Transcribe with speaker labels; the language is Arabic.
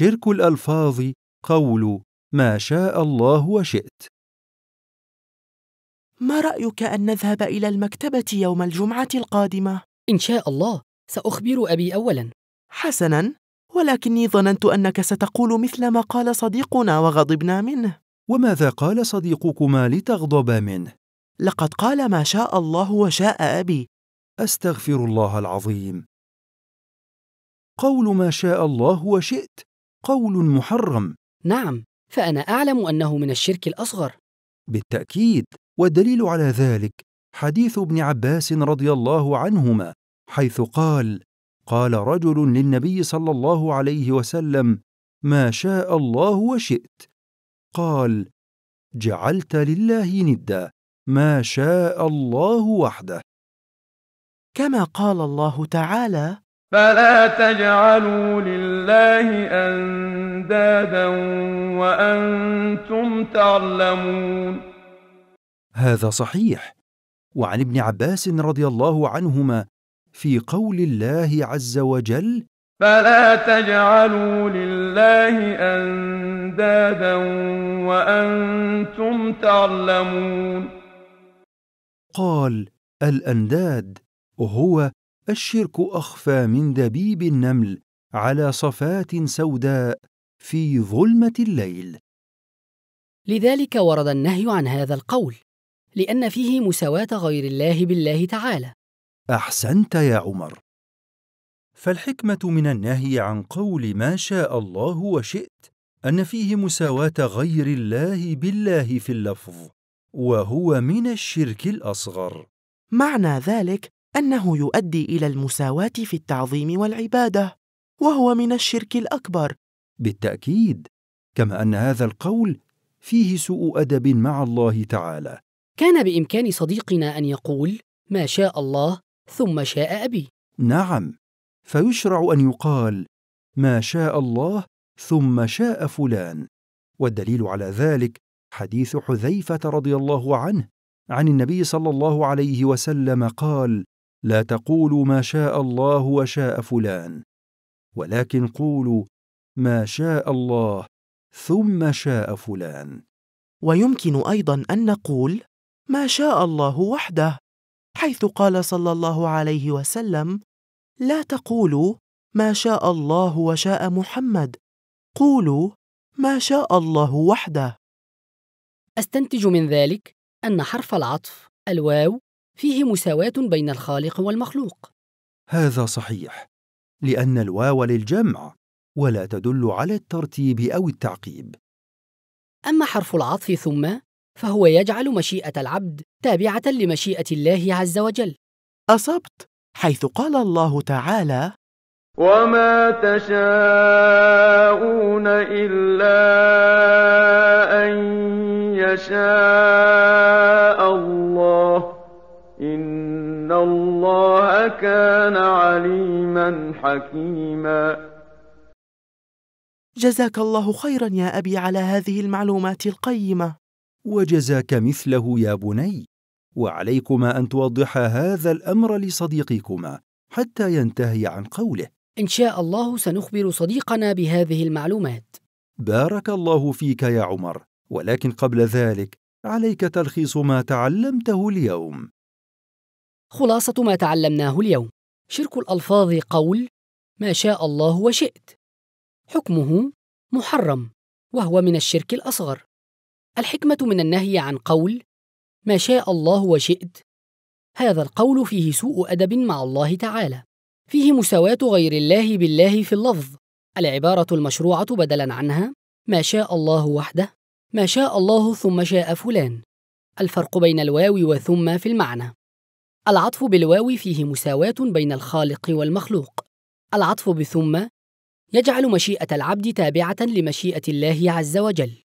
Speaker 1: شرك الألفاظ قول ما شاء الله وشئت
Speaker 2: ما رأيك أن نذهب إلى المكتبة يوم الجمعة القادمة؟ إن شاء الله سأخبر أبي أولاً حسناً ولكني ظننت أنك ستقول مثل ما قال صديقنا وغضبنا منه وماذا قال صديقكما لتغضبا منه؟ لقد قال ما شاء
Speaker 1: الله وشاء أبي أستغفر الله العظيم قول ما شاء الله وشئت قول محرم نعم فأنا
Speaker 3: أعلم أنه من الشرك الأصغر
Speaker 1: بالتأكيد والدليل على ذلك حديث ابن عباس رضي الله عنهما حيث قال قال رجل للنبي صلى الله عليه وسلم ما شاء الله وشئت قال جعلت لله ندا ما شاء الله
Speaker 2: وحده كما قال الله تعالى فلا تجعلوا لله اندادا وانتم تعلمون
Speaker 1: هذا صحيح وعن ابن عباس رضي الله عنهما في قول الله عز وجل
Speaker 2: فلا تجعلوا لله اندادا وانتم تعلمون
Speaker 1: قال الانداد هو الشرك اخفى من دبيب النمل على صفات سوداء في ظلمه الليل
Speaker 3: لذلك ورد النهي عن هذا القول لان فيه مساواه غير الله بالله تعالى
Speaker 1: احسنت يا عمر
Speaker 3: فالحكمه
Speaker 1: من النهي عن قول ما شاء الله وشئت ان فيه مساواه غير الله بالله في اللفظ وهو من الشرك الاصغر
Speaker 2: معنى ذلك انه يؤدي الى المساواه في التعظيم والعباده وهو من الشرك الاكبر بالتاكيد كما ان هذا القول
Speaker 3: فيه سوء ادب مع الله تعالى كان بامكان صديقنا ان يقول ما شاء الله ثم شاء ابي نعم فيشرع ان
Speaker 1: يقال ما شاء الله ثم شاء فلان والدليل على ذلك حديث حذيفه رضي الله عنه عن النبي صلى الله عليه وسلم قال لا تقولوا ما شاء الله وشاء فلان ولكن قولوا ما شاء الله ثم شاء
Speaker 2: فلان ويمكن ايضا ان نقول ما شاء الله وحده حيث قال صلى الله عليه وسلم لا تقولوا ما شاء الله وشاء محمد قولوا ما شاء الله وحده
Speaker 3: استنتج من ذلك ان حرف العطف الواو فيه مساواة بين الخالق والمخلوق
Speaker 1: هذا صحيح لأن الواو للجمع ولا تدل على الترتيب أو التعقيب
Speaker 3: أما حرف العطف ثم فهو يجعل مشيئة العبد تابعة لمشيئة الله عز وجل أصبت حيث قال الله تعالى وما تشاءون إلا
Speaker 2: أن يشاء الله
Speaker 1: وكان عليما حكيما
Speaker 2: جزاك الله خيرا يا أبي على هذه المعلومات القيمة
Speaker 1: وجزاك مثله يا بني وعليكما أن توضحا هذا الأمر لصديقكما حتى ينتهي عن قوله
Speaker 3: إن شاء الله سنخبر صديقنا بهذه المعلومات
Speaker 1: بارك الله فيك يا عمر ولكن قبل ذلك عليك تلخيص ما تعلمته اليوم
Speaker 3: خلاصة ما تعلمناه اليوم شرك الألفاظ قول ما شاء الله وشئت حكمه محرم وهو من الشرك الأصغر الحكمة من النهي عن قول ما شاء الله وشئت هذا القول فيه سوء أدب مع الله تعالى فيه مساواة غير الله بالله في اللفظ العبارة المشروعة بدلا عنها ما شاء الله وحده ما شاء الله ثم شاء فلان الفرق بين الواو وثم في المعنى العطف بالواو فيه مساواة بين الخالق والمخلوق. العطف بثم يجعل مشيئة العبد تابعة لمشيئة الله عز وجل.